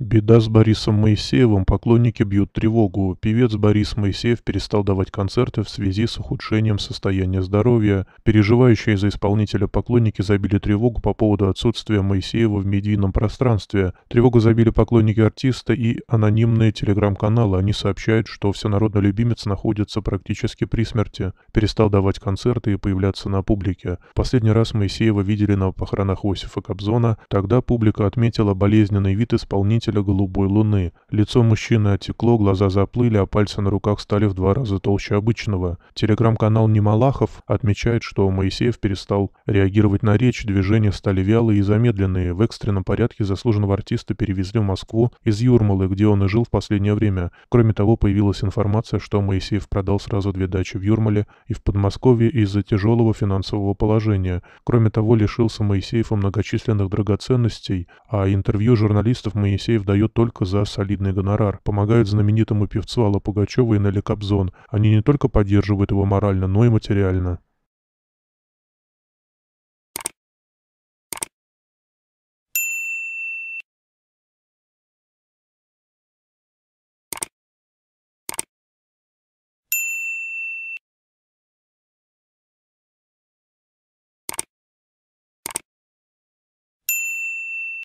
Беда с Борисом Моисеевым, поклонники бьют тревогу. Певец Борис Моисеев перестал давать концерты в связи с ухудшением состояния здоровья. Переживающие за исполнителя поклонники забили тревогу по поводу отсутствия Моисеева в медийном пространстве. Тревогу забили поклонники артиста и анонимные телеграм-каналы. Они сообщают, что всенародный любимец находится практически при смерти. Перестал давать концерты и появляться на публике. Последний раз Моисеева видели на похоронах Осифа Кобзона. Тогда публика отметила болезненный вид исполнителя блистателя голубой луны. Лицо мужчины отекло, глаза заплыли, а пальцы на руках стали в два раза толще обычного. Телеграм-канал Немалахов отмечает, что Моисеев перестал реагировать на речь, движения стали вялые и замедленные. В экстренном порядке заслуженного артиста перевезли в Москву из Юрмалы, где он и жил в последнее время. Кроме того, появилась информация, что Моисеев продал сразу две дачи в Юрмале и в Подмосковье из-за тяжелого финансового положения. Кроме того, лишился Моисеев многочисленных драгоценностей, а интервью журналистов Моисеев Андреев дает только за солидный гонорар. Помогают знаменитому певцу Алла Пугачева и Нелли Кобзон. Они не только поддерживают его морально, но и материально.